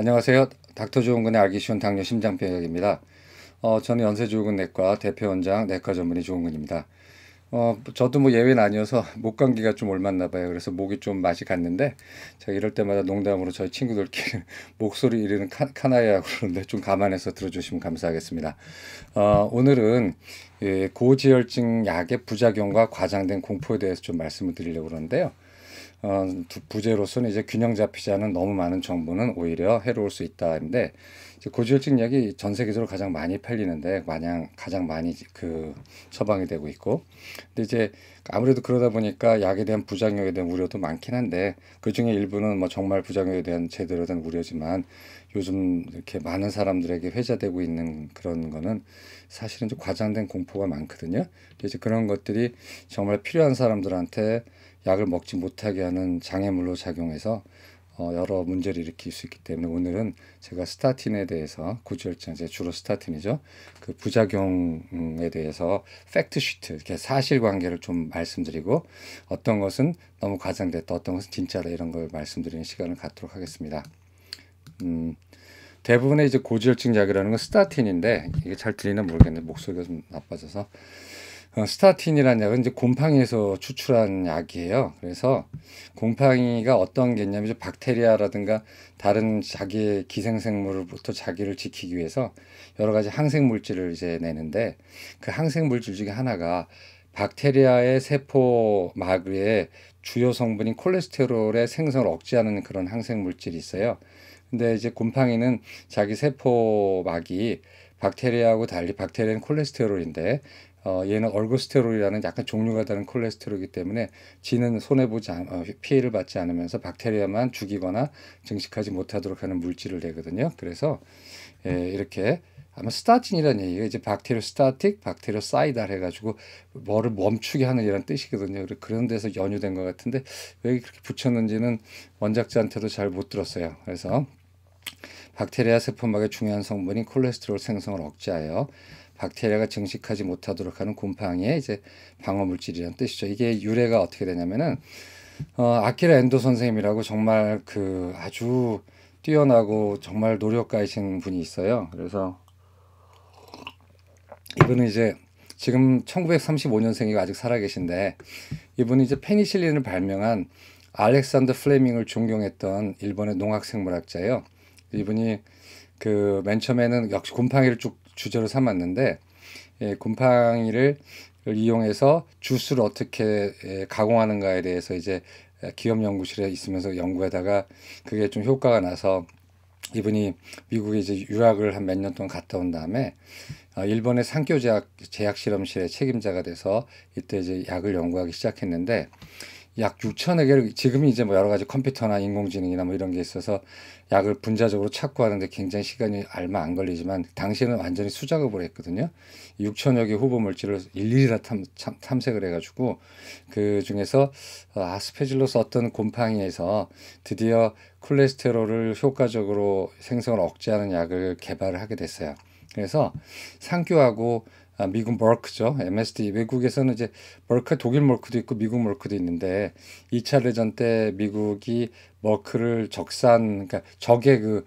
안녕하세요. 닥터 조은근의 알기 쉬운 당뇨 심장병입니다 어, 저는 연세조은근 내과 대표원장 내과 전문의 조은근입니다. 어, 저도 뭐 예외는 아니어서 목감기가 좀 올맞나 봐요. 그래서 목이 좀 맛이 갔는데 제가 이럴 때마다 농담으로 저희 친구들끼리 목소리 이르는 카, 카나이 그러는데 좀 감안해서 들어주시면 감사하겠습니다. 어, 오늘은 예, 고지혈증 약의 부작용과 과장된 공포에 대해서 좀 말씀을 드리려고 그러는데요. 어, 부재로서는 이제 균형 잡히지 않은 너무 많은 정보는 오히려 해로울 수 있다인데 고지혈증 약이 전 세계적으로 가장 많이 팔리는데 마냥 가장 많이 그 처방이 되고 있고 근데 이제 아무래도 그러다 보니까 약에 대한 부작용에 대한 우려도 많긴 한데 그 중에 일부는 뭐 정말 부작용에 대한 제대로 된 우려지만 요즘 이렇게 많은 사람들에게 회자되고 있는 그런 거는 사실은 좀 과장된 공포가 많거든요. 이제 그런 것들이 정말 필요한 사람들한테 약을 먹지 못하게 하는 장애물로 작용해서 어, 여러 문제를 일으킬 수 있기 때문에 오늘은 제가 스타틴에 대해서 고지혈증제 주로 스타틴이죠. 그 부작용에 대해서 팩트 시트 이렇게 사실관계를 좀 말씀드리고 어떤 것은 너무 과장됐다, 어떤 것은 진짜다 이런 걸 말씀드리는 시간을 갖도록 하겠습니다. 음, 대부분의 이제 고지혈증 약이라는 건 스타틴인데 이게 잘 들리나 모르겠는데 목소리가 좀 나빠져서 어, 스타틴이라는 약은 이제 곰팡이에서 추출한 약이에요. 그래서 곰팡이가 어떤 개념이죠? 박테리아라든가 다른 자기의 기생생물부터 자기를 지키기 위해서 여러 가지 항생 물질을 이제 내는데 그 항생 물질 중에 하나가 박테리아의 세포막의 주요 성분인 콜레스테롤의 생성을 억제하는 그런 항생 물질이 있어요. 근데 이제 곰팡이는 자기 세포막이 박테리아하고 달리 박테리아는 콜레스테롤인데 어, 얘는 얼고스테롤이라는 약간 종류가 다른 콜레스테롤이기 때문에 지는 손해 보지 않, 어, 피해를 받지 않으면서 박테리아만 죽이거나 증식하지 못하도록 하는 물질을 내거든요. 그래서 예, 이렇게 아마 스타틴이라는 얘기가 이제 박테리오 스타틱, 박테리오 사이달 해가지고 뭐를 멈추게 하는 이런 뜻이거든요. 그런 데서 연유된 것 같은데 왜 그렇게 붙였는지는 원작자한테도 잘 못 들었어요. 그래서 박테리아 세포막의 중요한 성분인 콜레스테롤 생성을 억제하여 박테리아가 증식하지 못하도록 하는 곰팡이의 이제 방어 물질이라는 뜻이죠. 이게 유래가 어떻게 되냐면은 어, 아키라 엔도 선생님이라고 정말 그 아주 뛰어나고 정말 노력가이신 분이 있어요. 그래서 이분은 이제 지금 1935년생이고 아직 살아계신데 이분이 이제 페니실린을 발명한 알렉산더 플레밍을 존경했던 일본의 농학생물학자예요. 이분이 그 맨 처음에는 역시 곰팡이를 쭉 주제로 삼았는데 예, 곰팡이를 이용해서 주스를 어떻게 예, 가공하는가에 대해서 이제 예, 기업 연구실에 있으면서 연구하다가 그게 좀 효과가 나서 이분이 미국에 이제 유학을 한 몇 년 동안 갔다 온 다음에 어, 일본의 상교 제약 제약 실험실의 책임자가 돼서 이때 이제 약을 연구하기 시작했는데 약 6천여 개를 지금 이제 뭐 여러 가지 컴퓨터나 인공지능이나 뭐 이런 게 있어서 약을 분자적으로 찾고 하는데 굉장히 시간이 얼마 안 걸리지만 당시에는 완전히 수작업을 했거든요. 6천여 개 후보 물질을 일일이 다 탐, 탐, 색을 해가지고 그 중에서 어, 아스페질로스 어떤 곰팡이에서 드디어 콜레스테롤을 효과적으로 생성을 억제하는 약을 개발을 하게 됐어요. 그래서 상규하고 아, 미국 머크죠. MSD. 외국에서는 이제 머크 독일 머크도 있고 미국 머크도 있는데 이차 대전 때 미국이 머크를 적산 그러니까 적의 그,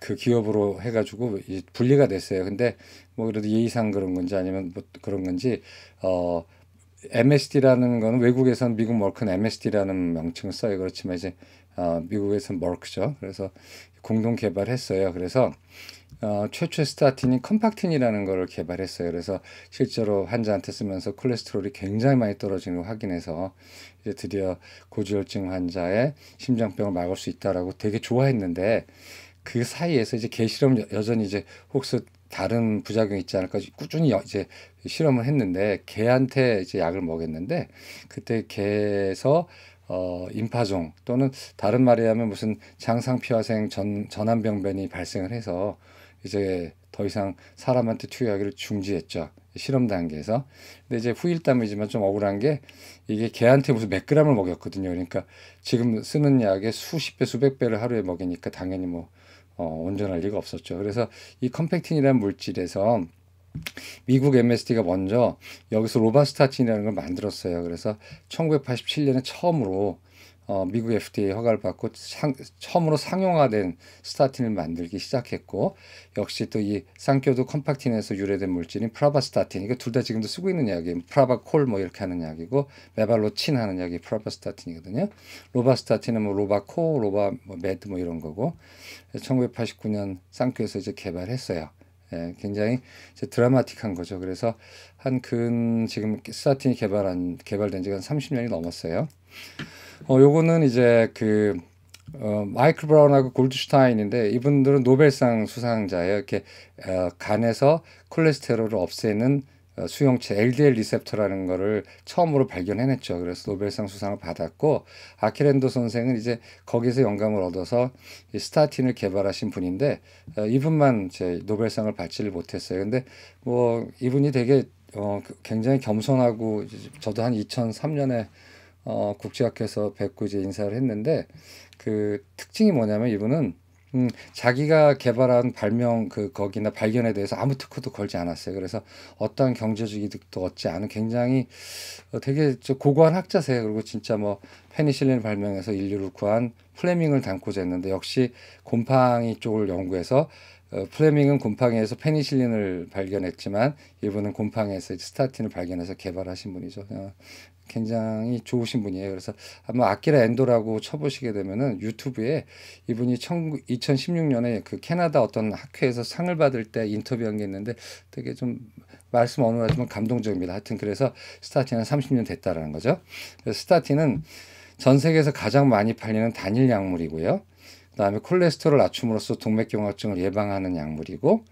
그 기업으로 해 가지고 분리가 됐어요. 근데 뭐 그래도 예의상 그런 건지 아니면 뭐 그런 건지 어 MSD라는 거 외국에서는 미국 머크는 MSD라는 명칭을 써요. 그렇지만 이제 어, 미국에서는 머크죠. 그래서 공동 개발했어요. 그래서 어, 최초의 스타틴인 컴팍틴이라는 거를 개발했어요. 그래서 실제로 환자한테 쓰면서 콜레스테롤이 굉장히 많이 떨어지는 걸 확인해서 이제 드디어 고지혈증 환자의 심장병을 막을 수 있다라고 되게 좋아했는데 그 사이에서 이제 개실험 여전히 이제 혹시 다른 부작용이 있지 않을까 꾸준히 이제 실험을 했는데 개한테 이제 약을 먹였는데 그때 개에서 어, 임파종 또는 다른 말이라면 무슨 장상피화생 전, 전암병변이 발생을 해서 이제 더 이상 사람한테 투여하기를 중지했죠. 실험 단계에서. 근데 이제 후일담이지만 좀 억울한 게 이게 개한테 무슨 몇 그램을 먹였거든요. 그러니까 지금 쓰는 약의 수십 배, 수백 배를 하루에 먹이니까 당연히 뭐 어, 온전할 리가 없었죠. 그래서 이 컴팩틴이라는 물질에서 미국 MSD가 먼저 여기서 로바스타친이라는 걸 만들었어요. 그래서 1987년에 처음으로 어, 미국 FDA 허가를 받고 상, 처음으로 상용화된 스타틴을 만들기 시작했고 역시 또 이쌍교도 컴팍틴에서 유래된 물질인 프라바스타틴 이거 둘 다 지금도 쓰고 있는 약이에요. 프라바콜 뭐 이렇게 하는 약이고 메발로친 하는 약이 프라바스타틴이거든요. 로바스타틴은 뭐 로바코, 로바 뭐 메드 뭐 이런 거고 1989년 쌍교에서 이제 개발했어요. 예, 굉장히 이제 드라마틱한 거죠. 그래서 한 근 지금 스타틴이 개발한 개발된 지가 한 30년이 넘었어요. 어, 요거는 이제 그 어, 마이클 브라운하고 골드슈타인인데 이분들은 노벨상 수상자예요. 이렇게 어, 간에서 콜레스테롤을 없애는 어, 수용체 LDL 리셉터라는 거를 처음으로 발견해냈죠. 그래서 노벨상 수상을 받았고 아키렌도 선생은 이제 거기서 영감을 얻어서 이 스타틴을 개발하신 분인데 어, 이분만 제 노벨상을 받지를 못했어요. 근데 뭐 이분이 되게 어, 굉장히 겸손하고 저도 한 2003년에 어, 국제학회에서 뵙고 이제 인사를 했는데 그 특징이 뭐냐면 이분은 음, 자기가 개발한 발명 그 거기나 발견에 대해서 아무 특허도 걸지 않았어요. 그래서 어떠한 경제적 이득도 얻지 않은 굉장히 어, 되게 저 고고한 학자세요. 그리고 진짜 뭐 페니실린 발명해서 인류를 구한 플레밍을 담고자 했는데 역시 곰팡이 쪽을 연구해서 어, 플레밍은 곰팡이에서 페니실린을 발견했지만 이분은 곰팡이에서 스타틴을 발견해서 개발하신 분이죠. 어, 굉장히 좋으신 분이에요. 그래서 아마 아키라 엔도라고 쳐보시게 되면은 유튜브에 이분이 청, 2016년에 그 캐나다 어떤 학회에서 상을 받을 때 인터뷰한 게 있는데 되게 좀 말씀 어느 하지만 감동적입니다. 하여튼 그래서 스타티는 30년 됐다라는 거죠. 스타티는 전 세계에서 가장 많이 팔리는 단일 약물이고요. 그다음에 콜레스테롤 낮춤으로써 동맥경화증을 예방하는 약물이고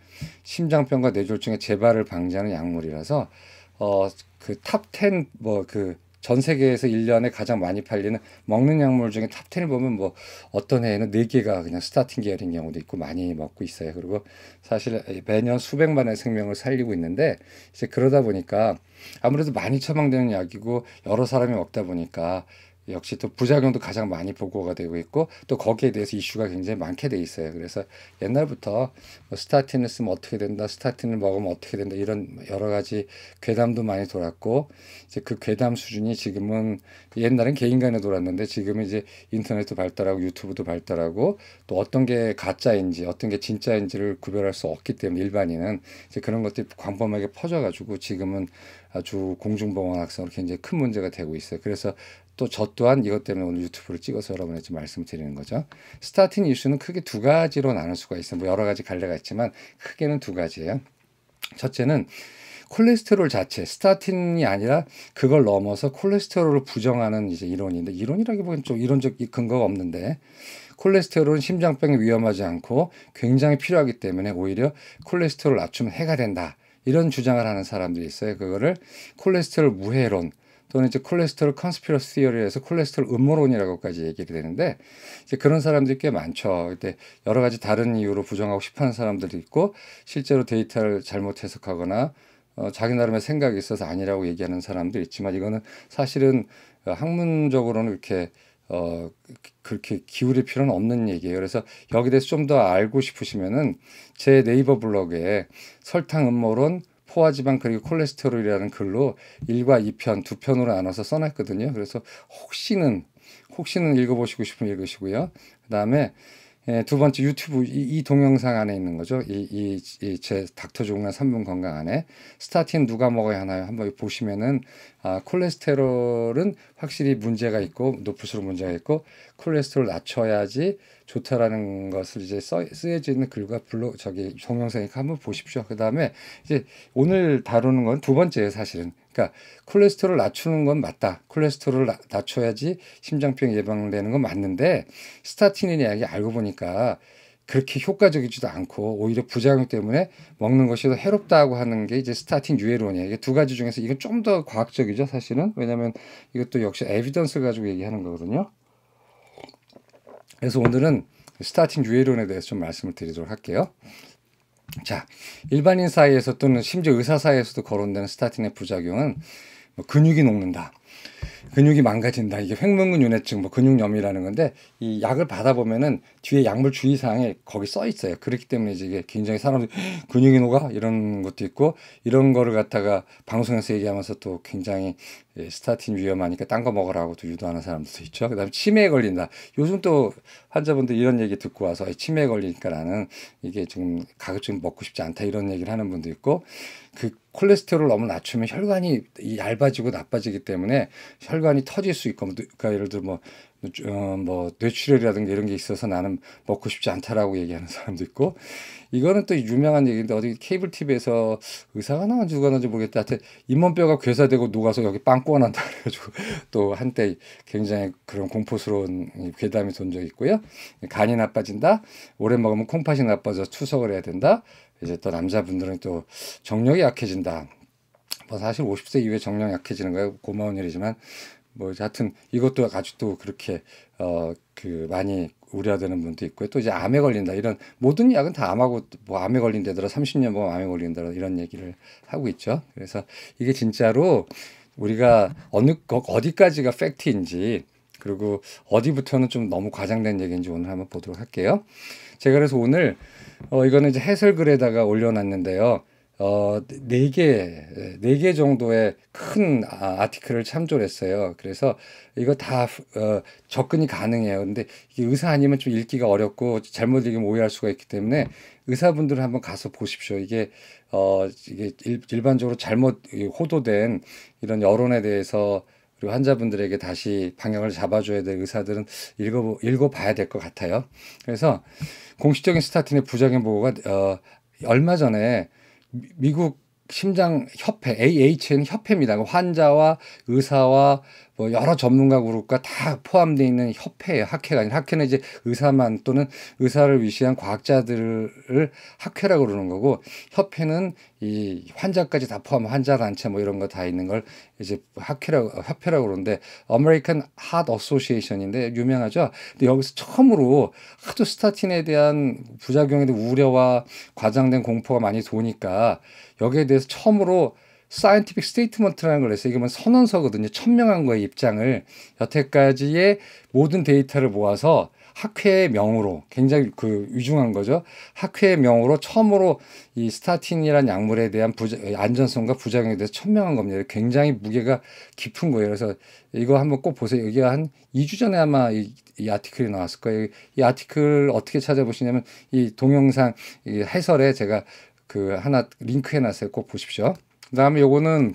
심장병과 뇌졸중의 재발을 방지하는 약물이라서 어그탑10뭐그전 세계에서 1년에 가장 많이 팔리는 먹는 약물 중에 탑 10을 보면 뭐 어떤 해에는 4개가 그냥 스타팅 계열인 경우도 있고 많이 먹고 있어요. 그리고 사실 매년 수백만의 생명을 살리고 있는데 이제 그러다 보니까 아무래도 많이 처방되는 약이고 여러 사람이 먹다 보니까 역시 또 부작용도 가장 많이 보고가 되고 있고 또 거기에 대해서 이슈가 굉장히 많게 돼 있어요. 그래서 옛날부터 뭐 스타틴을 쓰면 어떻게 된다, 스타틴을 먹으면 어떻게 된다 이런 여러 가지 괴담도 많이 돌았고 이제 그 괴담 수준이 지금은 옛날엔 개인간에 돌았는데 지금은 이제 인터넷도 발달하고 유튜브도 발달하고 또 어떤 게 가짜인지 어떤 게 진짜인지를 구별할 수 없기 때문에 일반인은 이제 그런 것들이 광범하게 퍼져가지고 지금은 아주 공중보건 학성으로 굉장히 큰 문제가 되고 있어요. 그래서 또저 또한 이것 때문에 오늘 유튜브를 찍어서 여러분에게 말씀드리는 거죠. 스타팅 이슈는 크게 두 가지로 나눌 수가 있어요. 뭐 여러 가지 갈래가 있지만 크게는 두 가지예요. 첫째는 콜레스테롤 자체, 스타틴이 아니라 그걸 넘어서 콜레스테롤을 부정하는 이제 이론인데 이론이라기보다는 좀 이론적 근거가 없는데 콜레스테롤은 심장병에 위험하지 않고 굉장히 필요하기 때문에 오히려 콜레스테롤 낮추면 해가 된다. 이런 주장을 하는 사람들이 있어요. 그거를 콜레스테롤 무해론, 또는 이제 콜레스테롤 컨스피러스 티어리에서 콜레스테롤 음모론이라고까지 얘기를 되는데 이제 그런 사람들이 꽤 많죠. 근데 여러 가지 다른 이유로 부정하고 싶어하는 사람들이 있고 실제로 데이터를 잘못 해석하거나 어, 자기 나름의 생각이 있어서 아니라고 얘기하는 사람도 있지만 이거는 사실은 어, 학문적으로는 이렇게 어, 그렇게 기울일 필요는 없는 얘기예요. 그래서 여기 대해서 좀 더 알고 싶으시면은 제 네이버 블로그에 설탕 음모론 포화지방 그리고 콜레스테롤이라는 글로 1과2편두 편으로 나눠서 써놨거든요. 그래서 혹시는 혹시는 읽어보시고 싶으면 읽으시고요. 그 다음에 예, 두 번째 유튜브 이, 이, 동영상 안에 있는 거죠. 이 이 제 닥터 종간 3분 건강 안에 스타틴 누가 먹어야 하나요? 한번 보시면은 아, 콜레스테롤은 확실히 문제가 있고 높을수록 문제가 있고 콜레스테롤 낮춰야지 좋다라는 것을 이제 써, 쓰여져 있는 글과 블로 저기 동영상에니까 한번 보십시오. 그다음에 이제 오늘 다루는 건 두 번째 사실은 그러니까 콜레스테롤 낮추는 건 맞다. 콜레스테롤 낮춰야지 심장병 예방되는 건 맞는데 스타틴인 약이 알고 보니까 그렇게 효과적이지도 않고 오히려 부작용 때문에 먹는 것이 더 해롭다고 하는 게 이제 스타틴 유해론이에요 이게 두 가지 중에서 이건 좀 더 과학적이죠, 사실은. 왜냐하면 이것도 역시 에비던스 가지고 얘기하는 거거든요. 그래서 오늘은 스타틴유해론에 대해서 좀 말씀을 드리도록 할게요. 자, 일반인 사이에서 또는 심지어 의사 사이에서도 거론되는 스타틴의 부작용은 뭐 근육이 녹는다. 근육이 망가진다. 이게 횡문근 유해증, 뭐 근육염이라는 건데 이 약을 받아 보면은 뒤에 약물 주의사항에 거기 써 있어요. 그렇기 때문에 이게 굉장히 사람들 근육이 녹아 이런 것도 있고 이런 거를 갖다가 방송에서 얘기하면서 또 굉장히 예, 스타틴 위험하니까 딴 거 먹으라고 또 유도하는 사람들도 있죠. 그다음에 치매에 걸린다. 요즘 또 환자분들 이런 얘기 듣고 와서 치매에 걸리니까 나는 이게 지금 가급적 먹고 싶지 않다 이런 얘기를 하는 분도 있고 그 콜레스테롤 너무 낮추면 혈관이 얇아지고 나빠지기 때문에 혈 혈관이 터질 수 있고 그러니까 예를 들어 뭐, 어, 뭐 뇌출혈이라든가 이런 게 있어서 나는 먹고 싶지 않다라고 얘기하는 사람도 있고 이거는 또 유명한 얘기인데 어디 케이블 TV에서 의사가 나온 누가 나온지 모르겠다 하여튼 잇몸뼈가 괴사되고 녹아서 여기 빵꾸가 난다 그래가지고 또 한때 굉장히 그런 공포스러운 괴담이 돈 적이 있고요 간이 나빠진다 오래 먹으면 콩팥이 나빠져 추석을 해야 된다 이제 또 남자분들은 또 정력이 약해진다 뭐 사실 50세 이후에 정령 약해지는 거야 고마운 일이지만 뭐 하여튼 이것도 아직도 그렇게 어 그 많이 우려되는 분도 있고요. 또 이제 암에 걸린다 이런 모든 약은 다 암하고 뭐 암에 걸린다더라 30년 보면 암에 걸린다더라 이런 얘기를 하고 있죠. 그래서 이게 진짜로 우리가 어느 어디까지가 팩트인지 그리고 어디부터는 좀 너무 과장된 얘기인지 오늘 한번 보도록 할게요. 제가 그래서 오늘 어 이거는 이제 해설글에다가 올려놨는데요. 어, 네 개, 네 개 정도의 큰 아, 아티클을 참조했어요. 를 그래서 이거 다 어, 접근이 가능해요. 근데 이게 의사 아니면 좀 읽기가 어렵고 잘못 읽으면 오해할 수가 있기 때문에 의사분들 한번 가서 보십시오. 이게 어, 이게 일, 반적으로 잘못 호도된 이런 여론에 대해서 그리고 환자분들에게 다시 방향을 잡아줘야 될 의사들은 읽어 읽어봐야 될 것 같아요. 그래서 공식적인 스타틴의 부작용 보고가 어, 얼마 전에 미국 심장 협회 AHN 협회입니다. 그 환자와 의사와 뭐 여러 전문가 그룹과 다 포함되어 있는 협회예요. 학회가 아니라 학회는 이제 의사만 또는 의사를 위시한 과학자들을 학회라고 그러는 거고 협회는 이 환자까지 다 포함 환자 단체 뭐 이런 거 다 있는 걸 이제 학회라고 협회라고 그러는데 American Heart Association인데 유명하죠. 근데 여기서 처음으로 하도 스타틴에 대한 부작용에 대한 우려와 과장된 공포가 많이 도니까 여기에 대해서 처음으로 사이언티픽 스테이트먼트라는 걸 해서 이게 뭐 선언서거든요. 천명한 거의 입장을 여태까지의 모든 데이터를 모아서 학회의 명으로 굉장히 그 위중한 거죠. 학회의 명으로 처음으로 이스타틴이라는 약물에 대한 부자, 안전성과 부작용에 대해서 천명한 겁니다. 굉장히 무게가 깊은 거예요. 그래서 이거 한번 꼭 보세요. 이게 한이 주 전에 아마 이, 이 아티클이 나왔을 거예요. 이 아티클 어떻게 찾아보시냐면 이 동영상 이 해설에 제가 그 하나 링크 해놨어요. 꼭 보십시오. 그다음에 요거는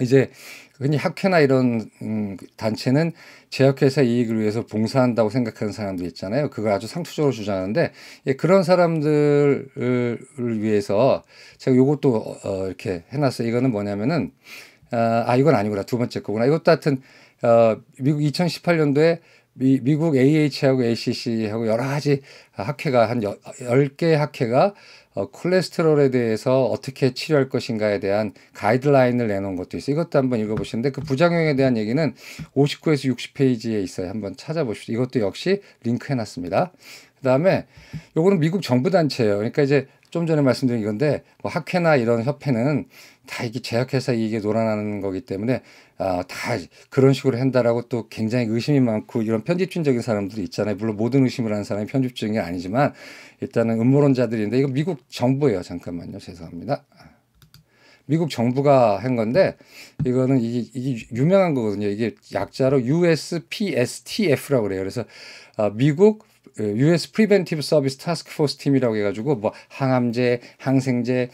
이제 흔히 학회나 이런 음, 단체는 제약회사 이익을 위해서 봉사한다고 생각하는 사람도 있잖아요. 그걸 아주 상투적으로 주장하는데 예, 그런 사람들을 위해서 제가 요것도 어, 이렇게 해놨어요. 이거는 뭐냐면은 아, 아 이건 아니구나 두 번째 거구나. 이것도 하여튼 어, 미국 2018년도에 미, 미국 AH하고 ACC하고 여러 가지 학회가 한 열개 학회가 어, 콜레스테롤에 대해서 어떻게 치료할 것인가에 대한 가이드라인을 내놓은 것도 있어요. 이것도 한번 읽어보시는데 그 부작용에 대한 얘기는 59에서 60페이지에 있어요. 한번 찾아보십시오. 이것도 역시 링크해놨습니다. 그 다음에 요거는 미국 정부 단체예요. 그러니까 이제 좀 전에 말씀드린 건데 뭐 학회나 이런 협회는 다 이게 제약회사 이익에 놀아나는 거기 때문에 아, 다 그런 식으로 한다라고 또 굉장히 의심이 많고 이런 편집진적인 사람들이 있잖아요. 물론 모든 의심을 하는 사람이 편집증이 아니지만 일단은 음모론자들인데 이거 미국 정부예요. 잠깐만요. 죄송합니다. 미국 정부가 한 건데 이거는 이게, 이게 유명한 거거든요. 이게 약자로 USPSTF라고 그래요. 그래서 아, 미국 US 프리벤티브 서비스 타스크포스 팀이라고 해가지고 뭐 항암제, 항생제,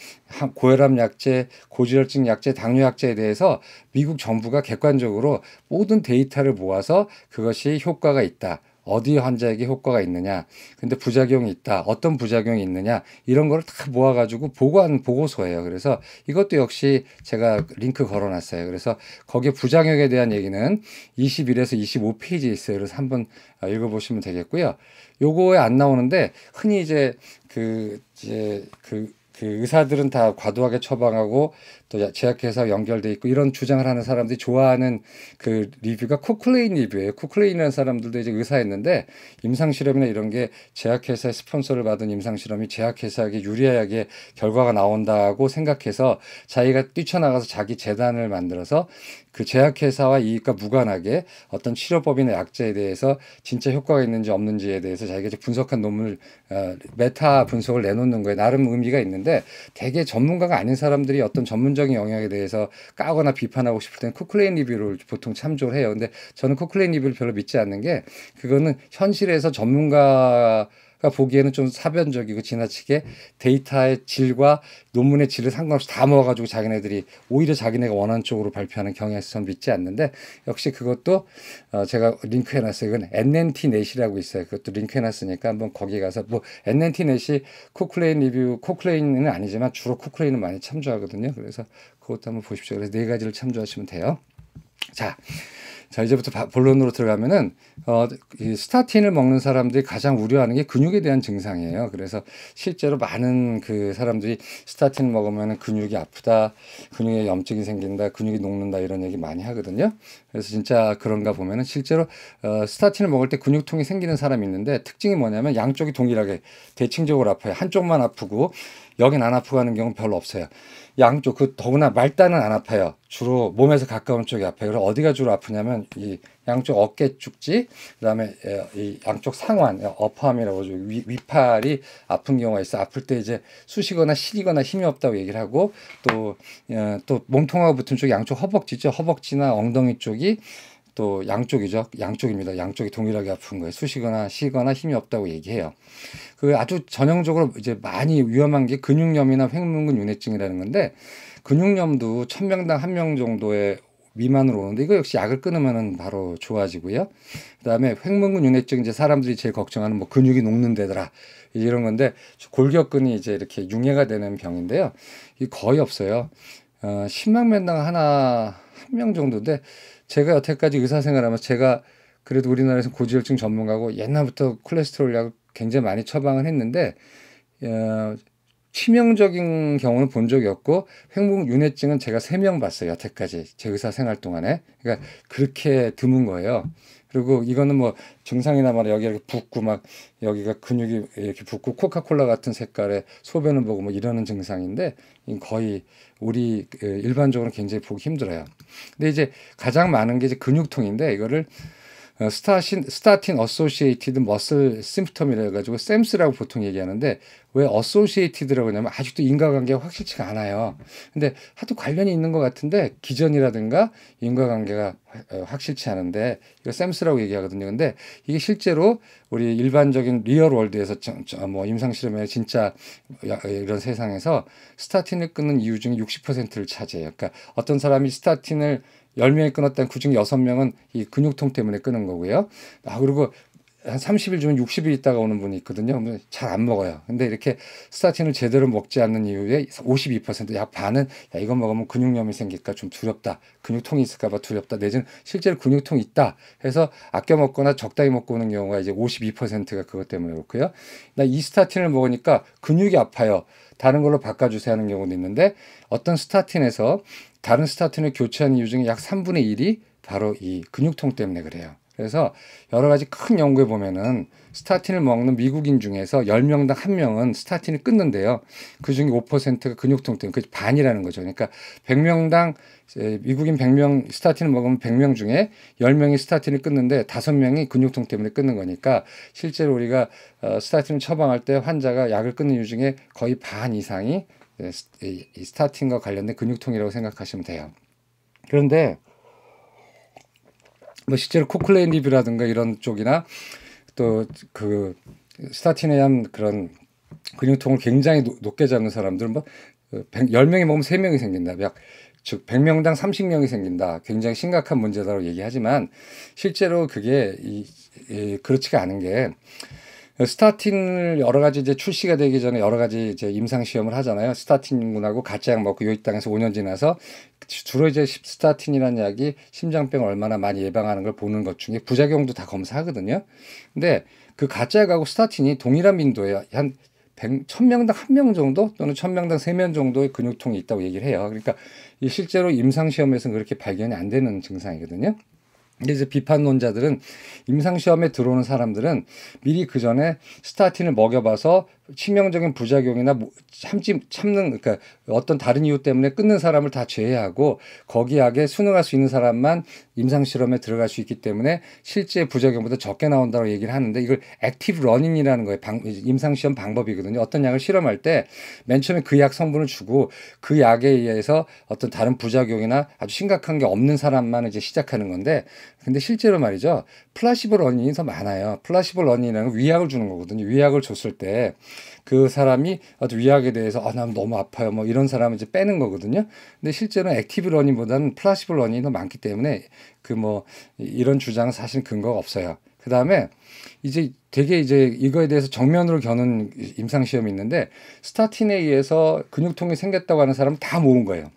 고혈압 약제, 고지혈증 약제, 당뇨 약제에 대해서 미국 정부가 객관적으로 모든 데이터를 모아서 그것이 효과가 있다. 어디 환자에게 효과가 있느냐, 근데 부작용이 있다, 어떤 부작용이 있느냐 이런 거다 모아가지고 보관 보고서예요. 그래서 이것도 역시 제가 링크 걸어놨어요. 그래서 거기에 부작용에 대한 얘기는 21에서 25 페이지에 있어요. 그래서 한번 어, 읽어보시면 되겠고요. 요거에 안 나오는데 흔히 이제 그 이제 그그 그 의사들은 다 과도하게 처방하고 또 제약회사 연결돼 있고 이런 주장을 하는 사람들이 좋아하는 그 리뷰가 코클레인 리뷰예요. 코클레인이라는 사람들도 이제 의사였는데 임상실험이나 이런 게 제약회사의 스폰서를 받은 임상실험이 제약회사에게 유리하게 결과가 나온다고 생각해서 자기가 뛰쳐나가서 자기 재단을 만들어서 그 제약회사와 이익과 무관하게 어떤 치료법이나 약제에 대해서 진짜 효과가 있는지 없는지에 대해서 자기가 이제 분석한 논문을 어, 메타 분석을 내놓는 거에 나름 의미가 있는데 대개 전문가가 아닌 사람들이 어떤 전문적 사회적인 영향에 대해서 까거나 비판하고 싶을 때는 쿠클레인 리뷰를 보통 참조를 해요. 근데 저는 쿠클레인 리뷰를 별로 믿지 않는 게 그거는 현실에서 전문가 보기에는 좀 사변적이고 지나치게 데이터의 질과 논문의 질을 상관없이 다 모아가지고 자기네들이 오히려 자기네가 원하는 쪽으로 발표하는 경향에서 전 믿지 않는데 역시 그것도 어 제가 링크해놨어요. 이건 NNT 넷이라고 있어요. 그것도 링크해놨으니까 한번 거기 가서 뭐 NNT 넷이 코클레인 리뷰 코클레인은 아니지만 주로 코클레인을 많이 참조하거든요. 그래서 그것도 한번 보십시오. 그래서 네 가지를 참조하시면 돼요. 자. 자 이제부터 본론으로 들어가면은 어, 이 스타틴을 먹는 사람들이 가장 우려하는 게 근육에 대한 증상이에요. 그래서 실제로 많은 그 사람들이 스타틴을 먹으면 근육이 아프다, 근육에 염증이 생긴다, 근육이 녹는다 이런 얘기 많이 하거든요. 그래서 진짜 그런가 보면은 실제로 어, 스타틴을 먹을 때 근육통이 생기는 사람이 있는데 특징이 뭐냐면 양쪽이 동일하게 대칭적으로 아파요. 한쪽만 아프고 여긴 안 아프고 하는 경우 별로 없어요. 양쪽 그 더구나 말단은 안 아파요. 주로 몸에서 가까운 쪽이 아파요. 그럼 어디가 주로 아프냐면 이 양쪽 어깨 축지, 그다음에 예, 이 양쪽 상완, 예, 어퍼함이라고 하죠. 위, 위팔이 아픈 경우가 있어. 아플 때 이제 쑤시거나 시리거나 힘이 없다고 얘기를 하고 또또 어, 예, 또 몸통하고 붙은 쪽 양쪽 허벅지죠. 허벅지나 엉덩이 쪽이 또 양쪽이죠. 양쪽입니다. 양쪽이 동일하게 아픈 거예요. 쑤시거나 쉬거나 힘이 없다고 얘기해요. 그 아주 전형적으로 이제 많이 위험한 게 근육염이나 횡문근 유내증이라는 건데 근육염도 천명당 한 명 정도의 미만으로 오는데 이거 역시 약을 끊으면 바로 좋아지고요. 그다음에 횡문근 유내증 이제 사람들이 제일 걱정하는 뭐 근육이 녹는 데더라 이런 건데 골격근이 이제 이렇게 융해가 되는 병인데요. 이 거의 없어요. 어, 심만명당 하나 한 명 정도인데 제가 여태까지 의사생활하면서 제가 그래도 우리나라에서 고지혈증 전문가고 옛날부터 콜레스테롤 약을 굉장히 많이 처방을 했는데 어, 치명적인 경우는 본 적이 없고 횡목 윤회증은 제가 세 명 봤어요 여태까지 제 의사 생활 동안에 그러니까 그렇게 드문 거예요 그리고 이거는 뭐 증상이나 말로 여기 이렇게 붓고 막 여기가 근육이 이렇게 붓고 코카콜라 같은 색깔의 소변을 보고 뭐 이러는 증상인데 거의 우리 그 일반적으로 굉장히 보기 힘들어요. 근데 이제 가장 많은 게 이제 근육통인데 이거를 어, 스타신 스타틴 어소시에이티드 머슬 심프텀이라 해가지고 샘스라고 보통 얘기하는데 왜 어소시에이티드라고 하냐면 아직도 인과관계가 확실치가 않아요. 근데 하도 관련이 있는 것 같은데 기전이라든가 인과관계가 어, 확실치 않은데 이거 샘스라고 얘기하거든요. 근데 이게 실제로 우리 일반적인 리얼 월드에서 저, 저, 뭐 임상 실험에 진짜 어, 이런 세상에서 스타틴을 끊는 이유 중에 60%를 차지해요. 그러니까 어떤 사람이 스타틴을 1 0명이 끊었다면 그중 여섯 명은이 근육통 때문에 끊은 거고요. 아, 그리고 한 30일 주면 60일 있다가 오는 분이 있거든요. 잘 안 먹어요. 근데 이렇게 스타틴을 제대로 먹지 않는 이유에 52%약 반은 야, 이거 먹으면 근육염이 생길까 좀 두렵다. 근육통이 있을까봐 두렵다. 내지는 실제로 근육통이 있다. 해서 아껴 먹거나 적당히 먹고 오는 경우가 이제 52%가 그것 때문에 그렇고요. 나 이 스타틴을 먹으니까 근육이 아파요. 다른 걸로 바꿔주세요 하는 경우도 있는데 어떤 스타틴에서 다른 스타틴을 교체한 이유 중에 약 3분의 1이 바로 이 근육통 때문에 그래요. 그래서 여러 가지 큰 연구에 보면은 스타틴을 먹는 미국인 중에서 열명당한명은 스타틴을 끊는데요. 그 중에 5%가 근육통 때문에 그 반이라는 거죠. 그러니까 백명당 미국인 백 명 스타틴을 먹으면 백 명 중에 열명이 스타틴을 끊는데 다섯 명이 근육통 때문에 끊는 거니까 실제로 우리가 어, 스타틴을 처방할 때 환자가 약을 끊는 이유 중에 거의 반 이상이 예, 스타틴과 관련된 근육통이라고 생각하시면 돼요. 그런데 뭐 실제로 코클레인 리뷰라든가 이런 쪽이나 또 그 스타틴에 의한 그런 근육통을 굉장히 높게 잡는 사람들 은뭐 10명이 어, 먹으면 3명이 생긴다. 약즉 100명당 30명이 생긴다. 굉장히 심각한 문제다라고 얘기하지만 실제로 그게 이, 이 그렇지가 않은 게 스타틴을 여러 가지 이제 출시가 되기 전에 여러 가지 이제 임상 시험을 하잖아요. 스타틴군하고 가짜 약 먹고 요땅에서 5년 지나서 주로 이제 스타틴이라는 약이 심장병 얼마나 많이 예방하는 걸 보는 것 중에 부작용도 다 검사하거든요. 근데 그 가짜약하고 스타틴이 동일한 빈도에 한 100, 1000명당 한 명 정도 또는 1000명당 세 명 정도의 근육통이 있다고 얘기를 해요. 그러니까 실제로 임상 시험에서는 그렇게 발견이 안 되는 증상이거든요. 근데 이제 비판론자들은 임상시험에 들어오는 사람들은 미리 그 전에 스타틴을 먹여봐서 치명적인 부작용이나 뭐 참지 참는 그러니까 어떤 다른 이유 때문에 끊는 사람을 다 제외하고 거기 약에 순응할 수 있는 사람만 임상 실험에 들어갈 수 있기 때문에 실제 부작용보다 적게 나온다고 얘기를 하는데 이걸 액티브 러닝이라는 거예요. 방, 임상 시험 방법이거든요. 어떤 약을 실험할 때 맨 처음에 그 약 성분을 주고 그 약에 의해서 어떤 다른 부작용이나 아주 심각한 게 없는 사람만 이제 시작하는 건데 근데 실제로 말이죠. 플라시보 러닝이 더 많아요. 플라시보 러닝이라는 위약을 주는 거거든요. 위약을 줬을 때그 사람이 아주 위약에 대해서 아, 난 너무 아파요. 뭐 이런 사람은 이제 빼는 거거든요. 근데 실제로 액티브 러닝보다는 플라시브 러닝이 더 많기 때문에 그 뭐 이런 주장은 사실 근거가 없어요. 그 다음에 이제 되게 이제 이거에 대해서 정면으로 겨눈 임상 시험이 있는데 스타틴에 의해서 근육통이 생겼다고 하는 사람 은다 모은 거예요.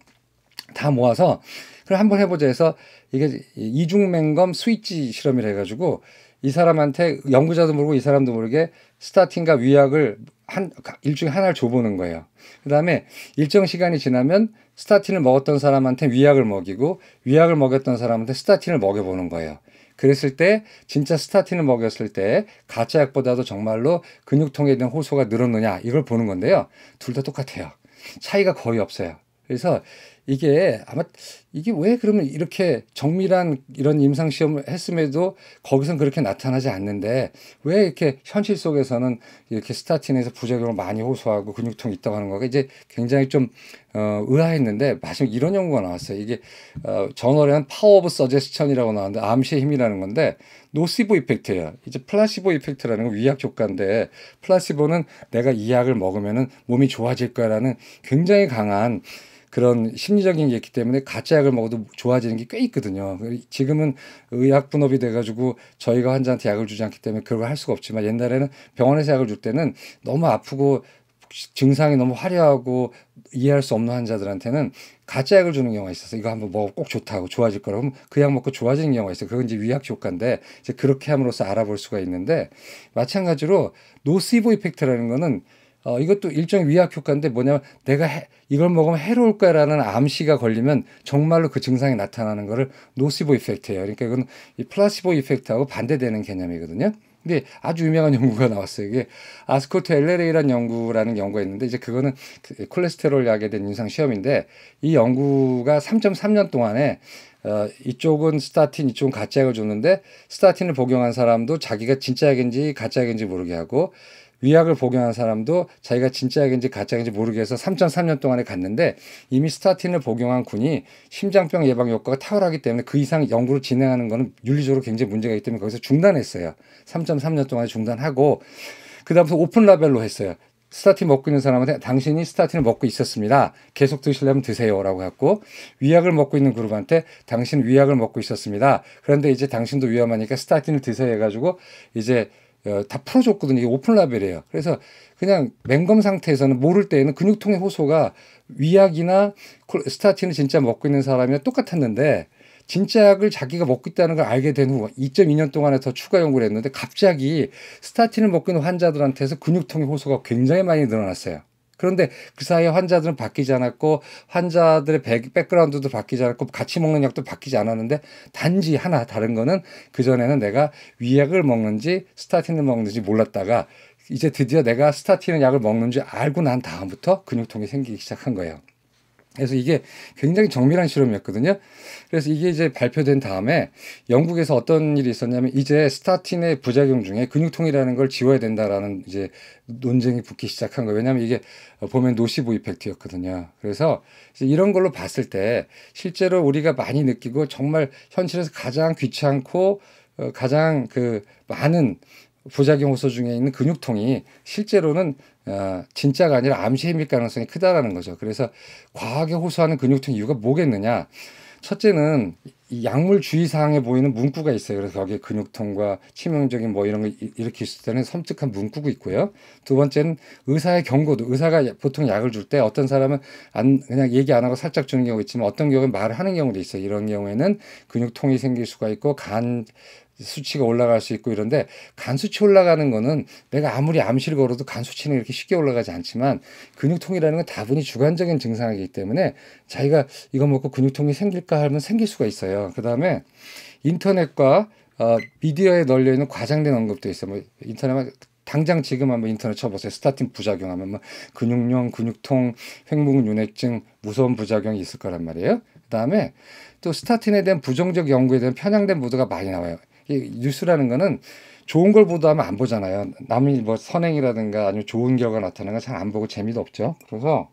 다 모아서 그럼 한번 해보자 해서 이게 이중맹검 스위치 실험이라 해가지고 이 사람한테 연구자도 모르고 이 사람도 모르게 스타팅과 위약을 한 일주일에 하나를 줘보는 거예요. 그다음에 일정 시간이 지나면 스타틴을 먹었던 사람한테 위약을 먹이고 위약을 먹였던 사람한테 스타틴을 먹여보는 거예요. 그랬을 때 진짜 스타틴을 먹였을 때 가짜 약보다도 정말로 근육통에 대한 호소가 늘었느냐 이걸 보는 건데요. 둘 다 똑같아요. 차이가 거의 없어요. 그래서 이게 아마 이게 왜 그러면 이렇게 정밀한 이런 임상 시험을 했음에도 거기선 그렇게 나타나지 않는데 왜 이렇게 현실 속에서는 이렇게 스타틴에서 부작용을 많이 호소하고 근육통이 있다고 하는 거가 이제 굉장히 좀 어, 의아했는데 마침 이런 연구가 나왔어요. 이게 어, 저널에 한 파워 오브 서제스천이라고 나왔는데 암시의 힘이라는 건데 노시보 이펙트예요. 이제 플라시보 이펙트라는 건 위약 효과인데 플라시보는 내가 이 약을 먹으면은 몸이 좋아질 거야라는 굉장히 강한 그런 심리적인 게 있기 때문에 가짜 약을 먹어도 좋아지는 게 꽤 있거든요. 지금은 의약 분업이 돼가지고 저희가 환자한테 약을 주지 않기 때문에 그걸 할 수가 없지만 옛날에는 병원에서 약을 줄 때는 너무 아프고 증상이 너무 화려하고 이해할 수 없는 환자들한테는 가짜 약을 주는 경우가 있어서 이거 한번 먹어 꼭 좋다고 좋아질 거라고 그약 먹고 좋아지는 경우가 있어요. 그건 이제 위약 효과인데 이제 그렇게 함으로써 알아볼 수가 있는데 마찬가지로 노스이보 이펙트라는 거는 어, 이것도 일종의 위약 효과인데 뭐냐면 내가 해, 이걸 먹으면 해로울거야라는 암시가 걸리면 정말로 그 증상이 나타나는 거를 노시보 이펙트예요. 그러니까 이건 이 플라시보 이펙트하고 반대되는 개념이거든요. 근데 아주 유명한 연구가 나왔어요. 이게 아스코트 엘레레이라는 연구라는 연구가 있는데 이제 그거는 그 콜레스테롤 약에 대한 임상 시험인데 이 연구가 3.3년 동안에 어, 이쪽은 스타틴, 이쪽은 가짜약을 줬는데 스타틴을 복용한 사람도 자기가 진짜 약인지 가짜 약인지 모르게 하고 위약을 복용한 사람도 자기가 진짜인지 가짜인지 모르게 해서 3.3년 동안에 갔는데 이미 스타틴을 복용한 군이 심장병 예방 효과가 탁월하기 때문에 그 이상 연구를 진행하는 거는 윤리적으로 굉장히 문제가 있기 때문에 거기서 중단했어요. 3.3년 동안에 중단하고 그다음부터 오픈 라벨로 했어요. 스타틴 먹고 있는 사람한테 당신이 스타틴을 먹고 있었습니다. 계속 드시려면 드세요라고 했고 위약을 먹고 있는 그룹한테 당신 위약을 먹고 있었습니다. 그런데 이제 당신도 위험하니까 스타틴을 드세요 해가지고 이제 어, 다 풀어줬거든요. 이게 오픈 라벨이에요. 그래서 그냥 맹검 상태에서는 모를 때에는 근육통의 호소가 위약이나 스타틴을 진짜 먹고 있는 사람이랑 똑같았는데 진짜 약을 자기가 먹고 있다는 걸 알게 된 후 2.2년 동안에 더 추가 연구를 했는데 갑자기 스타틴을 먹고 있는 환자들한테서 근육통의 호소가 굉장히 많이 늘어났어요. 그런데 그 사이에 환자들은 바뀌지 않았고 환자들의 백, 그라운드도 바뀌지 않았고 같이 먹는 약도 바뀌지 않았는데 단지 하나 다른 거는 그전에는 내가 위약을 먹는지 스타틴을 먹는지 몰랐다가 이제 드디어 내가 스타틴 약을 먹는지 알고 난 다음부터 근육통이 생기기 시작한 거예요. 그래서 이게 굉장히 정밀한 실험이었거든요. 그래서 이게 이제 발표된 다음에 영국에서 어떤 일이 있었냐면 이제 스타틴의 부작용 중에 근육통이라는 걸 지워야 된다라는 이제 논쟁이 붙기 시작한 거예요. 왜냐하면 이게 보면 노시보 이펙트였거든요. 그래서 이런 걸로 봤을 때 실제로 우리가 많이 느끼고 정말 현실에서 가장 귀찮고 어, 가장 그 많은 부작용 호소 중에 있는 근육통이 실제로는 어, 진짜가 아니라 암시행일 가능성이 크다라는 거죠. 그래서 과하게 호소하는 근육통 이유가 뭐겠느냐? 첫째는 이 약물 주의사항에 보이는 문구가 있어요. 그래서 거기에 근육통과 치명적인 뭐 이런 걸 일으킬 수 있다는 섬뜩한 문구가 있고요. 두 번째는 의사의 경고도 의사가 보통 약을 줄 때 어떤 사람은 안 그냥 얘기 안 하고 살짝 주는 경우 있지만 어떤 경우는 말을 하는 경우도 있어요. 이런 경우에는 근육통이 생길 수가 있고 간 수치가 올라갈 수 있고 이런데 간수치 올라가는 거는 내가 아무리 암시를 걸어도 간수치는 이렇게 쉽게 올라가지 않지만 근육통이라는 건 다분히 주관적인 증상이기 때문에 자기가 이거 먹고 근육통이 생길까 하면 생길 수가 있어요. 그 다음에 인터넷과 어, 미디어에 널려 있는 과장된 언급도 있어뭐 인터넷 당장 지금 한번 인터넷 쳐보세요. 스타틴 부작용하면 뭐 근육염, 근육통, 횡부근 유내증 무서운 부작용이 있을 거란 말이에요. 그 다음에 또 스타틴에 대한 부정적 연구에 대한 편향된 보도가 많이 나와요. 뉴스라는 거는 좋은 걸보다하면안 보잖아요. 남이 뭐 선행이라든가 아니면 좋은 결과 나타나는 걸잘안 보고 재미도 없죠. 그래서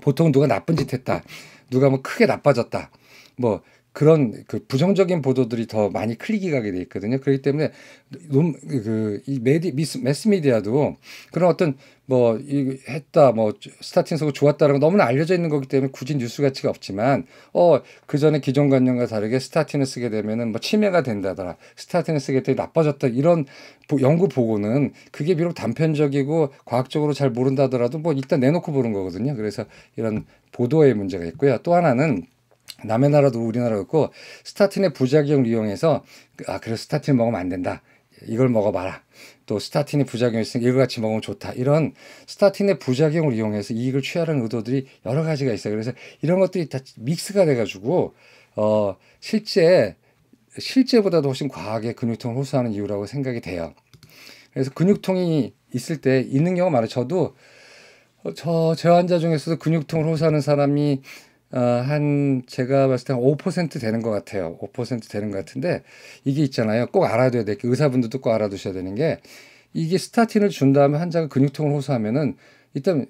보통 누가 나쁜 짓 했다. 누가 뭐 크게 나빠졌다. 뭐 그런 그 부정적인 보도들이 더 많이 클릭이 가게 돼 있거든요. 그렇기 때문에 그이 메디 미스 매스 미디어도 그런 어떤 뭐이 했다 뭐 스타팅 서고 좋았다라고 너무나 알려져 있는 거기 때문에 굳이 뉴스 가치가 없지만 어그 전에 기존 관념과 다르게 스타틴을 쓰게 되면은 뭐 치매가 된다더라 스타틴을 쓰게 되면 나빠졌다 이런 연구 보고는 그게 비록 단편적이고 과학적으로 잘 모른다더라도 뭐 일단 내놓고 보는 거거든요. 그래서 이런 보도의 문제가 있고요. 또 하나는 남의 나라도 우리나라였고 스타틴의 부작용을 이용해서 아 그래서 스타틴 먹으면 안 된다. 이걸 먹어봐라. 또 스타틴이 부작용이 있으니까 이걸 같이 먹으면 좋다. 이런 스타틴의 부작용을 이용해서 이익을 취하려는 의도들이 여러 가지가 있어요. 그래서 이런 것들이 다 믹스가 돼가지고 어 실제 실제보다도 훨씬 과하게 근육통을 호소하는 이유라고 생각이 돼요. 그래서 근육통이 있을 때 있는 경우가 많아요. 저도 어, 저, 제 환자 중에서도 근육통을 호소하는 사람이 어, 한 제가 봤을 때한5% 되는 것 같아요. 5% 되는 것 같은데 이게 있잖아요. 꼭 알아둬야 될게 의사분들도 꼭 알아두셔야 되는 게 이게 스타틴을 준 다음에 환자가 근육통을 호소하면은 일단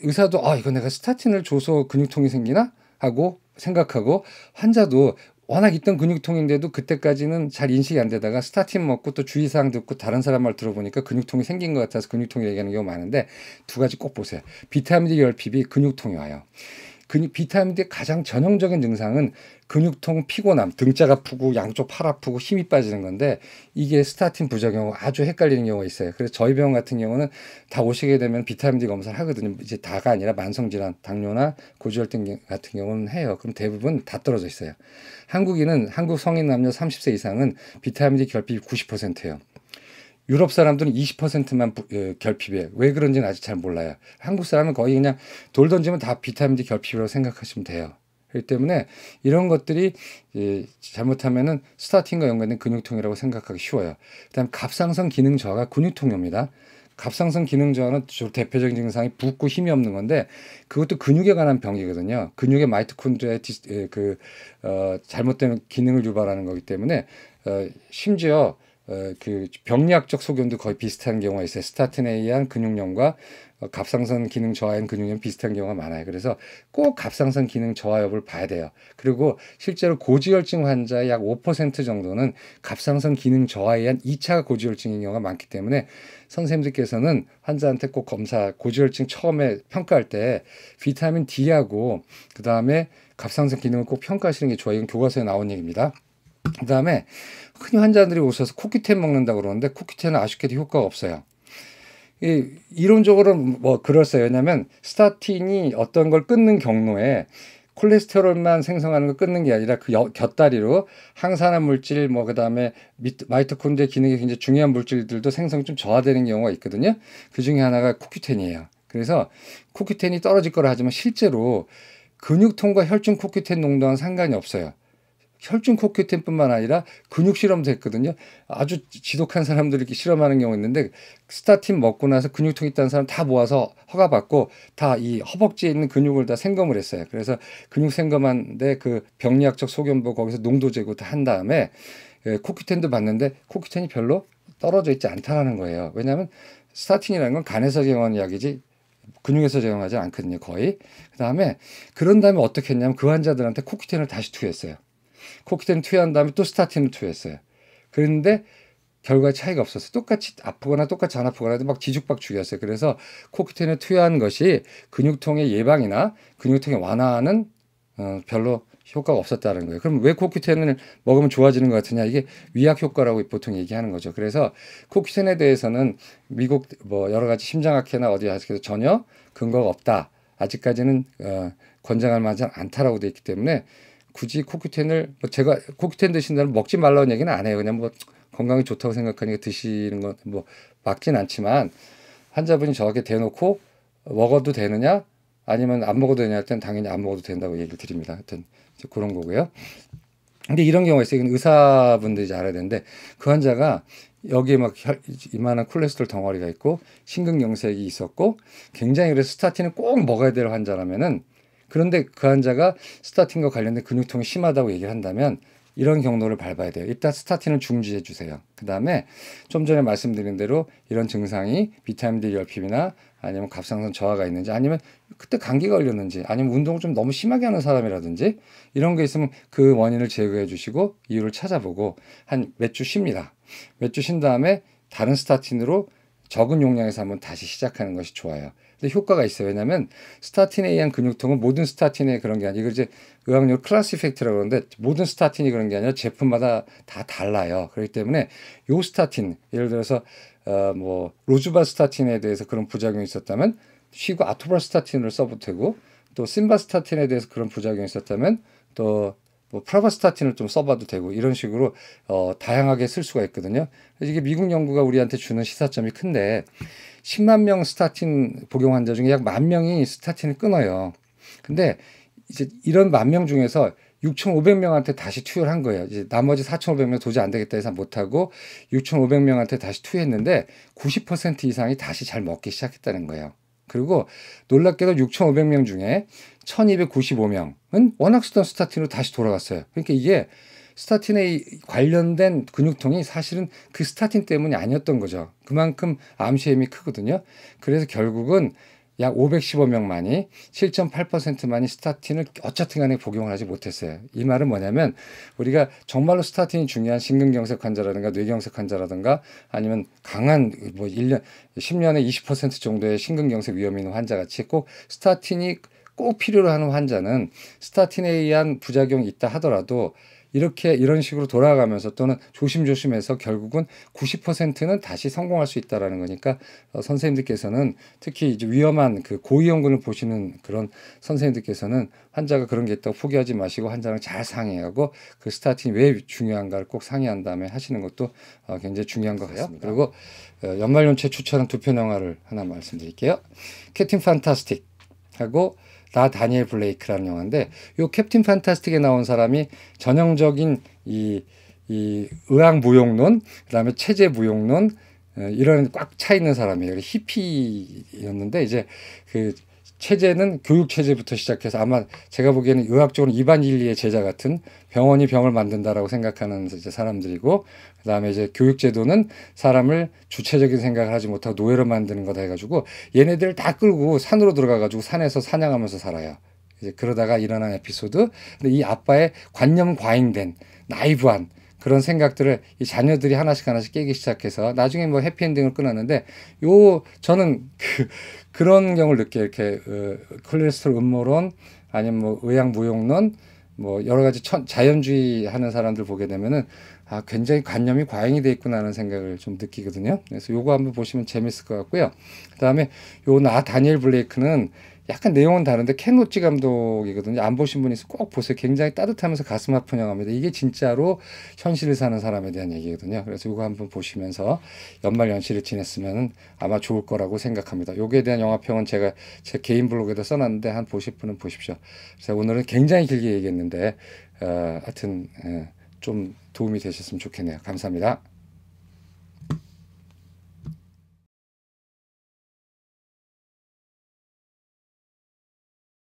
의사도 아 이거 내가 스타틴을 줘서 근육통이 생기나 하고 생각하고 환자도 워낙 있던 근육통인데도 그때까지는 잘 인식이 안 되다가 스타틴 먹고 또 주의사항 듣고 다른 사람 말 들어보니까 근육통이 생긴 것 같아서 근육통 얘기하는 경우 많은데 두 가지 꼭 보세요. 비타민 D 결핍이 근육통이 와요. 근육 비타민 d 가장 전형적인 증상은 근육통, 피곤함, 등짝 아프고 양쪽 팔 아프고 힘이 빠지는 건데 이게 스타틴 부작용 아주 헷갈리는 경우가 있어요. 그래서 저희 병원 같은 경우는 다 오시게 되면 비타민 D 검사를 하거든요. 이제 다가 아니라 만성 질환, 당뇨나 고지혈증 같은 경우는 해요. 그럼 대부분 다 떨어져 있어요. 한국인은 한국 성인 남녀 30세 이상은 비타민 D 결핍이 90%예요. 유럽 사람들은 20%만 예, 결핍이에요. 왜 그런지는 아직 잘 몰라요. 한국 사람은 거의 그냥 돌 던지면 다 비타민 D 결핍이라고 생각하시면 돼요. 그렇기 때문에 이런 것들이 잘못하면은 스타팅과 연관된 근육통이라고 생각하기 쉬워요. 그다음 갑상선 기능 저하가 근육통입니다. 갑상선 기능 저하는 주로 대표적인 증상이 붓고 힘이 없는 건데 그것도 근육에 관한 병이거든요. 근육의 마이토콘드리아의 예, 그 어, 잘못된 기능을 유발하는 거기 때문에 어, 심지어 어, 그 병리학적 소견도 거의 비슷한 경우가 있어요. 스타틴에 의한 근육염과 갑상선 기능 저하인 근육염 비슷한 경우가 많아요. 그래서 꼭 갑상선 기능 저하 여부를 봐야 돼요. 그리고 실제로 고지혈증 환자의 약 5% 정도는 갑상선 기능 저하에 의한 2차 고지혈증인 경우가 많기 때문에 선생님들께서는 환자한테 꼭 검사 고지혈증 처음에 평가할 때 비타민 D하고 그다음에 갑상선 기능을 꼭 평가하시는 게 좋아요. 이건 교과서에 나온 얘기입니다. 그다음에 흔히 환자들이 오셔서 코키텐 먹는다 고 그러는데 코키텐은 아쉽게도 효과가 없어요. 이 이론적으로 는뭐 그럴싸요. 왜냐면 스타틴이 어떤 걸 끊는 경로에 콜레스테롤만 생성하는 걸 끊는 게 아니라 그 여, 곁다리로 항산화 물질 뭐 그다음에 마이토콘드리아 기능이 굉장히 중요한 물질들도 생성이 좀 저하되는 경우가 있거든요. 그 중에 하나가 코큐텐이에요. 그래서 코큐텐이 떨어질 거라 하지만 실제로 근육통과 혈중 코큐텐 농도와는 상관이 없어요. 혈중 코큐텐뿐만 아니라 근육 실험도 했거든요. 아주 지독한 사람들 이렇게 실험하는 경우 있는데 스타틴 먹고 나서 근육통 있다는 사람 다 모아서 허가 받고 다 이 허벅지에 있는 근육을 다 생검을 했어요. 그래서 근육 생검한데 그 병리학적 소견보 거기서 농도 재고 다 한 다음에 예, 코큐텐도 봤는데 코큐텐이 별로 떨어져 있지 않다는 거예요. 왜냐하면 스타틴이라는 건 간에서 제공하는 약이지 근육에서 제공하지 않거든요, 거의. 그 다음에 그런 다음에 어떻게 했냐면 그 환자들한테 코큐텐을 다시 투여했어요. 코키텐 투여한 다음에 또 스타틴을 투여했어요. 그런데 결과 차이가 없었어요. 똑같이 아프거나 똑같이 안 아프거나 막 뒤죽박죽이었어요. 그래서 코키텐에 투여한 것이 근육통의 예방이나 근육통의 완화는 어, 별로 효과가 없었다는 거예요. 그럼 왜 코큐텐을 먹으면 좋아지는 것 같으냐? 이게 위약 효과라고 보통 얘기하는 거죠. 그래서 코큐텐에 대해서는 미국 뭐 여러 가지 심장학회나 어디 아직 전혀 근거가 없다. 아직까지는 어, 권장할 만하 않다라고 돼 있기 때문에 굳이 코큐텐을 뭐 제가 코큐텐 드신다면 먹지 말라는 얘기는 안 해요. 그냥 뭐 건강에 좋다고 생각하니까 드시는 건 뭐 맞진 않지만 환자분이 저렇게 대놓고 먹어도 되느냐 아니면 안 먹어도 되냐 할 땐 당연히 안 먹어도 된다고 얘기를 드립니다. 하여튼 그런 거고요. 근데 이런 경우가 있어요. 이건 의사분들이 알아야 되는데 그 환자가 여기에 막 혈, 이만한 콜레스테롤 덩어리가 있고 심근경색이 있었고 굉장히 그래서 스타틴을 꼭 먹어야 될 환자라면은 그런데 그 환자가 스타틴과 관련된 근육통이 심하다고 얘기를 한다면 이런 경로를 밟아야 돼요. 일단 스타틴을 중지해 주세요. 그 다음에 좀 전에 말씀드린 대로 이런 증상이 비타민 D 열핍이나 아니면 갑상선 저하가 있는지 아니면 그때 감기가 걸렸는지 아니면 운동을 좀 너무 심하게 하는 사람이라든지 이런 게 있으면 그 원인을 제거해 주시고 이유를 찾아보고 한 몇 주 쉽니다. 몇 주 쉰 다음에 다른 스타틴으로 적은 용량에서 한번 다시 시작하는 것이 좋아요. 근데 효과가 있어요. 왜냐하면 스타틴에 의한 근육통은 모든 스타틴에 그런 게 아니고 이걸 이제 의학용어 클래스 이펙트라고 그러는데 모든 스타틴이 그런 게 아니라 제품마다 다 달라요. 그렇기 때문에 요 스타틴 예를 들어서 어, 뭐 로즈바 스타틴에 대해서 그런 부작용이 있었다면 쉬고 아토바 스타틴을 써도 되고 또 심바스타틴에 대해서 그런 부작용이 있었다면 또뭐 프라바스타틴을 좀 써봐도 되고 이런 식으로 어, 다양하게 쓸 수가 있거든요. 이게 미국 연구가 우리한테 주는 시사점이 큰데 10만 명 스타틴 복용 환자 중에 약 만 명이 스타틴을 끊어요. 근데 이제 이런 만 명 중에서 6,500명한테 다시 투여를 한 거예요. 이제 나머지 4,500명 도저히 안 되겠다 해서 못 하고 6,500명한테 다시 투여했는데 90% 이상이 다시 잘 먹기 시작했다는 거예요. 그리고 놀랍게도 6,500명 중에 1295명은 워낙 쓰던 스타틴으로 다시 돌아갔어요. 그러니까 이게 스타틴에 관련된 근육통이 사실은 그 스타틴 때문이 아니었던 거죠. 그만큼 암시의 이 크거든요. 그래서 결국은 약 515명만이 7.8%만이 스타틴을 어쨌든 간에 복용을 하지 못했어요. 이 말은 뭐냐면 우리가 정말로 스타틴이 중요한 신근경색 환자라든가 뇌경색 환자라든가 아니면 강한 뭐 1년 10년에 20% 정도의 신근경색 위험 있 환자 같이 꼭 스타틴이 꼭 필요로 하는 환자는 스타틴에 의한 부작용이 있다 하더라도 이렇게 이런 식으로 돌아가면서 또는 조심조심해서 결국은 90%는 다시 성공할 수 있다라는 거니까 어, 선생님들께서는 특히 이제 위험한 그 고위험군을 보시는 그런 선생님들께서는 환자가 그런 게 있다고 포기하지 마시고 환자랑 잘 상의하고 그 스타틴이 왜 중요한가를 꼭 상의한 다음에 하시는 것도 어, 굉장히 중요한 것 같습니다. 그리고 어, 연말연초에 추천한 두 편 영화를 하나 말씀드릴게요. 캡틴 판타스틱 하고 나 다니엘 블레이크라는 영화인데 이 캡틴 판타스틱에 나온 사람이 전형적인 이, 이 의학 무용론 그다음에 체제 무용론 어, 이런 꽉 차 있는 사람이에요. 히피였는데 이제 그 체제는 교육 체제부터 시작해서 아마 제가 보기에는 의학적으로 이반 인리의 제자 같은 병원이 병을 만든다라고 생각하는 이제 사람들이고 그다음에 이제 교육 제도는 사람을 주체적인 생각을 하지 못하고 노예로 만드는 거다 해가지고 얘네들을 다 끌고 산으로 들어가가지고 산에서 사냥하면서 살아요. 이제 그러다가 일어난 에피소드. 근데 이 아빠의 관념 과잉된 나이브한 그런 생각들을 이 자녀들이 하나씩 하나씩 깨기 시작해서 나중에 뭐 해피엔딩을 끊었는데 요 저는 그 그런 경우를 느껴 이렇게 어, 콜레스테롤 음모론 아니면 뭐 의학 무용론 뭐 여러 가지 천, 자연주의 하는 사람들 보게 되면은 아 굉장히 관념이 과잉이 돼 있구나 하는 생각을 좀 느끼거든요. 그래서 요거 한번 보시면 재밌을 것 같고요. 그다음에 요나 다니엘 블레이크는 약간 내용은 다른데 켄로찌 감독이거든요. 안 보신 분이 있으면 꼭 보세요. 굉장히 따뜻하면서 가슴 아픈 영화입니다. 이게 진짜로 현실을 사는 사람에 대한 얘기거든요. 그래서 이거 한번 보시면서 연말 연시를 지냈으면 아마 좋을 거라고 생각합니다. 여기에 대한 영화평은 제가 제 개인 블로그에다 써놨는데 한 보실 분은 보십시오. 그래서 오늘은 굉장히 길게 얘기했는데 어, 하여튼 예, 좀 도움이 되셨으면 좋겠네요. 감사합니다.